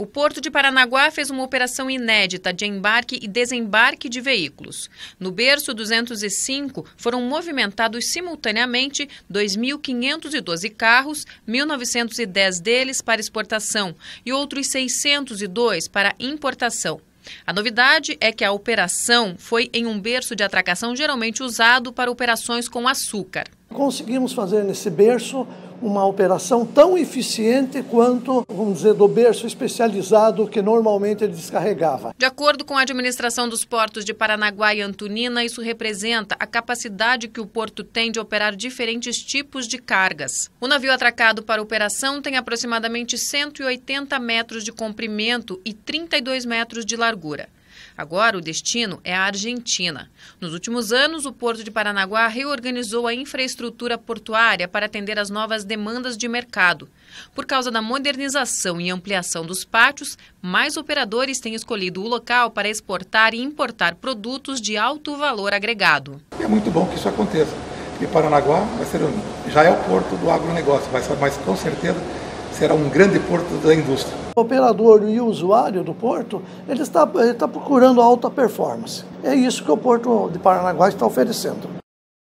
O Porto de Paranaguá fez uma operação inédita de embarque e desembarque de veículos. No berço 205, foram movimentados simultaneamente 2.512 carros, 1.910 deles para exportação e outros 602 para importação. A novidade é que a operação foi em um berço de atracação geralmente usado para operações com açúcar conseguimos fazer nesse berço uma operação tão eficiente quanto, vamos dizer, do berço especializado que normalmente ele descarregava. De acordo com a administração dos portos de Paranaguá e Antonina, isso representa a capacidade que o porto tem de operar diferentes tipos de cargas. O navio atracado para operação tem aproximadamente 180 metros de comprimento e 32 metros de largura. Agora, o destino é a Argentina. Nos últimos anos, o Porto de Paranaguá reorganizou a infraestrutura portuária para atender as novas demandas de mercado. Por causa da modernização e ampliação dos pátios, mais operadores têm escolhido o local para exportar e importar produtos de alto valor agregado. É muito bom que isso aconteça. E Paranaguá vai ser, já é o porto do agronegócio, mas, mas com certeza será um grande porto da indústria operador e o usuário do porto, ele está, ele está procurando alta performance. É isso que o Porto de Paranaguá está oferecendo.